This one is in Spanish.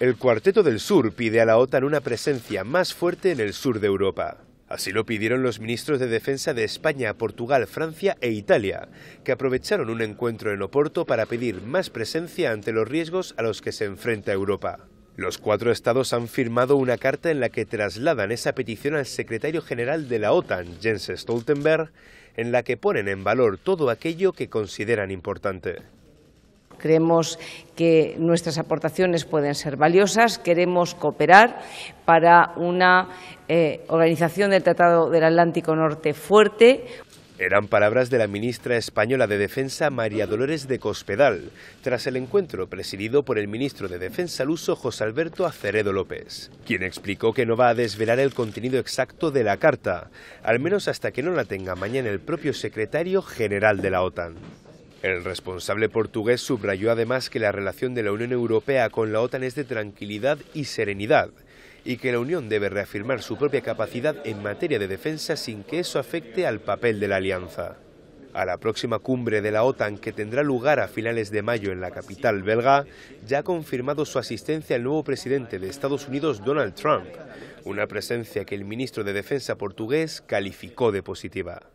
El Cuarteto del Sur pide a la OTAN una presencia más fuerte en el sur de Europa. Así lo pidieron los ministros de Defensa de España, Portugal, Francia e Italia, que aprovecharon un encuentro en Oporto para pedir más presencia ante los riesgos a los que se enfrenta Europa. Los cuatro estados han firmado una carta en la que trasladan esa petición al secretario general de la OTAN, Jens Stoltenberg, en la que ponen en valor todo aquello que consideran importante. Creemos que nuestras aportaciones pueden ser valiosas. Queremos cooperar para una eh, organización del Tratado del Atlántico Norte fuerte. Eran palabras de la ministra española de Defensa María Dolores de Cospedal, tras el encuentro presidido por el ministro de Defensa luso José Alberto Aceredo López, quien explicó que no va a desvelar el contenido exacto de la carta, al menos hasta que no la tenga mañana el propio secretario general de la OTAN. El responsable portugués subrayó además que la relación de la Unión Europea con la OTAN es de tranquilidad y serenidad y que la Unión debe reafirmar su propia capacidad en materia de defensa sin que eso afecte al papel de la alianza. A la próxima cumbre de la OTAN, que tendrá lugar a finales de mayo en la capital belga, ya ha confirmado su asistencia el nuevo presidente de Estados Unidos, Donald Trump, una presencia que el ministro de Defensa portugués calificó de positiva.